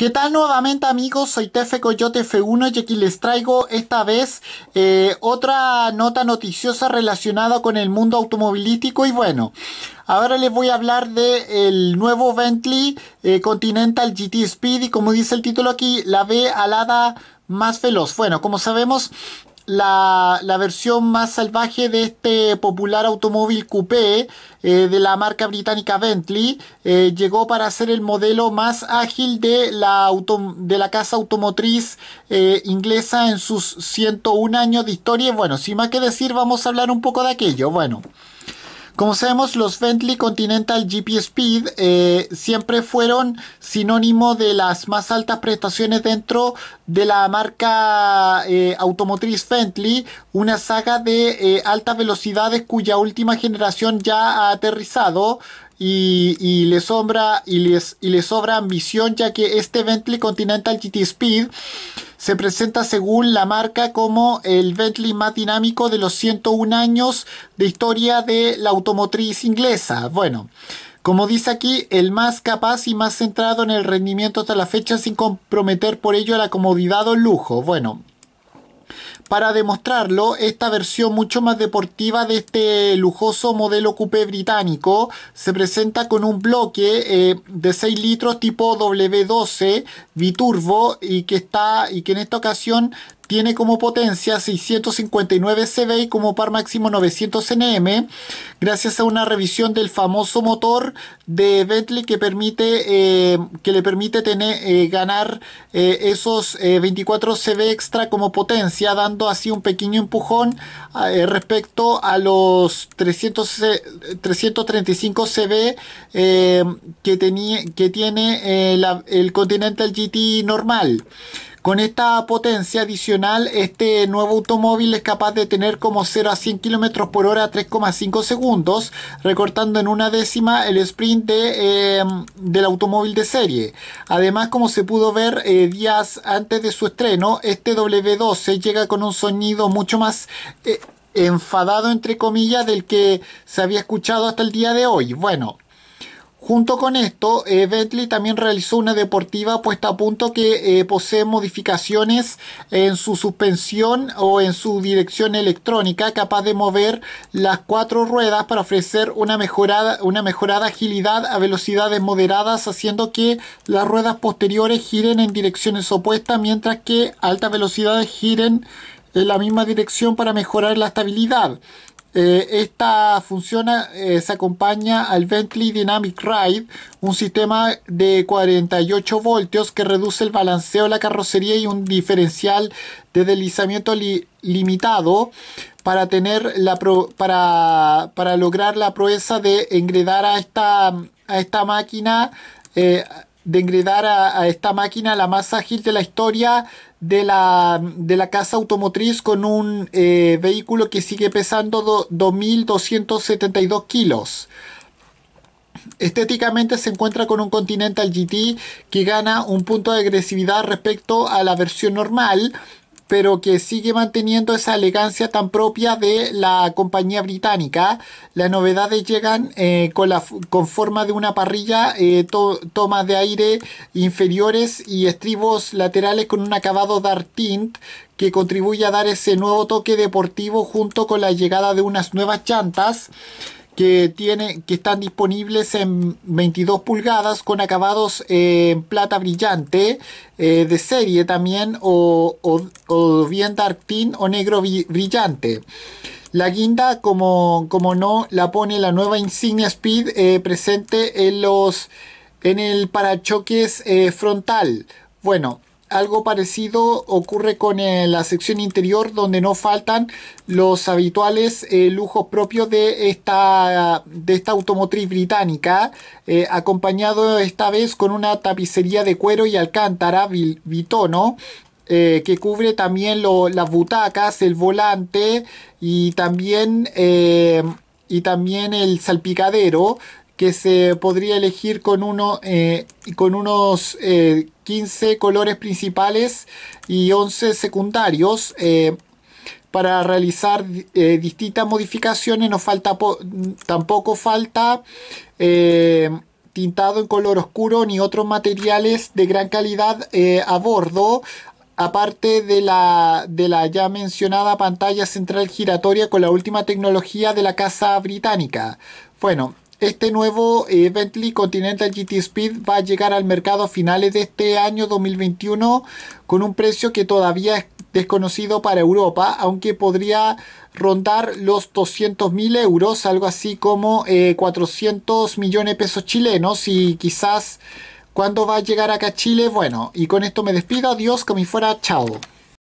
¿Qué tal nuevamente amigos? Soy Tefe Coyote F1 y aquí les traigo esta vez eh, otra nota noticiosa relacionada con el mundo automovilístico y bueno, ahora les voy a hablar del nuevo Bentley eh, Continental GT Speed y como dice el título aquí, la B alada más veloz. Bueno, como sabemos, la, versión más salvaje de este popular automóvil coupé eh, de la marca británica Bentley eh, llegó para ser el modelo más ágil de la, de la casa automotriz eh, inglesa en sus 101 años de historia. y Bueno, sin más que decir, vamos a hablar un poco de aquello. Bueno. Como sabemos, los Bentley Continental GP Speed eh, siempre fueron sinónimo de las más altas prestaciones dentro de la marca eh, automotriz Bentley, una saga de eh, altas velocidades cuya última generación ya ha aterrizado. Y, le sobra y les, sobra ambición ya que este Bentley Continental GT Speed se presenta según la marca como el Bentley más dinámico de los 101 años de historia de la automotriz inglesa. Bueno, como dice aquí, el más capaz y más centrado en el rendimiento hasta la fecha sin comprometer por ello la comodidad o el lujo. Bueno, para demostrarlo, esta versión mucho más deportiva de este lujoso modelo coupé británico se presenta con un bloque eh, de 6 litros tipo W12 biturbo y que está y que en esta ocasión tiene como potencia 659 CV y como par máximo 900 Nm, gracias a una revisión del famoso motor de Bentley que, permite, eh, que le permite tener, eh, ganar eh, esos 24 CV extra como potencia, dando así un pequeño empujón ah, respecto a los 300, 335 CV que, que tiene el Continental GT normal. Con esta potencia adicional, este nuevo automóvil es capaz de tener como 0 a 100 km por hora 3,5 segundos, recortando en una décima el sprint eh, del automóvil de serie. Además, como se pudo ver eh, días antes de su estreno, este W12 llega con un sonido mucho más... Eh, enfadado entre comillas del que se había escuchado hasta el día de hoy. Bueno, Junto con esto, eh, Bentley también realizó una deportiva puesta a punto que eh, posee modificaciones en su suspensión o en su dirección electrónica, capaz de mover las cuatro ruedas para ofrecer una mejorada, una mejorada agilidad a velocidades moderadas, haciendo que las ruedas posteriores giren en direcciones opuestas, mientras que altas velocidades giren en la misma dirección para mejorar la estabilidad. Eh, esta función eh, se acompaña al Bentley Dynamic Ride, un sistema de 48 voltios que reduce el balanceo de la carrocería y un diferencial de deslizamiento limitado para, tener la para, para, lograr la proeza de engredar a esta, a esta máquina. Eh, de engredar a, esta máquina, la más ágil de la historia de la, de la casa automotriz, con un eh, vehículo que sigue pesando 2.272 kilos. Estéticamente se encuentra con un Continental GT que gana un punto de agresividad respecto a la versión normal pero que sigue manteniendo esa elegancia tan propia de la compañía británica. Las novedades llegan eh, con, la, con forma de una parrilla, eh, tomas de aire inferiores y estribos laterales con un acabado dark tint que contribuye a dar ese nuevo toque deportivo junto con la llegada de unas nuevas chantas que, tiene, que están disponibles en 22 pulgadas con acabados eh, en plata brillante eh, de serie también o, bien dark o negro brillante. La guinda, como, como no, la pone la nueva insignia Speed eh, presente en, los, en el parachoques frontal. Bueno, algo parecido ocurre con eh, la sección interior donde no faltan los habituales eh, lujos propios de esta, de esta automotriz británica, eh, acompañado esta vez con una tapicería de cuero y alcántara bitono. que cubre también las butacas, el volante y también, y también el salpicadero que se podría elegir con, uno, con unos 15 colores principales y 11 secundarios. Eh, para realizar eh, distintas modificaciones no falta tampoco falta eh, tintado en color oscuro ni otros materiales de gran calidad a bordo aparte de la, de la ya mencionada pantalla central giratoria con la última tecnología de la casa británica bueno este nuevo eh, Bentley Continental GT Speed va a llegar al mercado a finales de este año 2021 con un precio que todavía es desconocido para Europa, aunque podría rondar los 200.000 euros, algo así como 400 eh, millones de pesos chilenos y quizás cuando va a llegar acá a Chile. Bueno, y con esto me despido, adiós, como fuera, chao.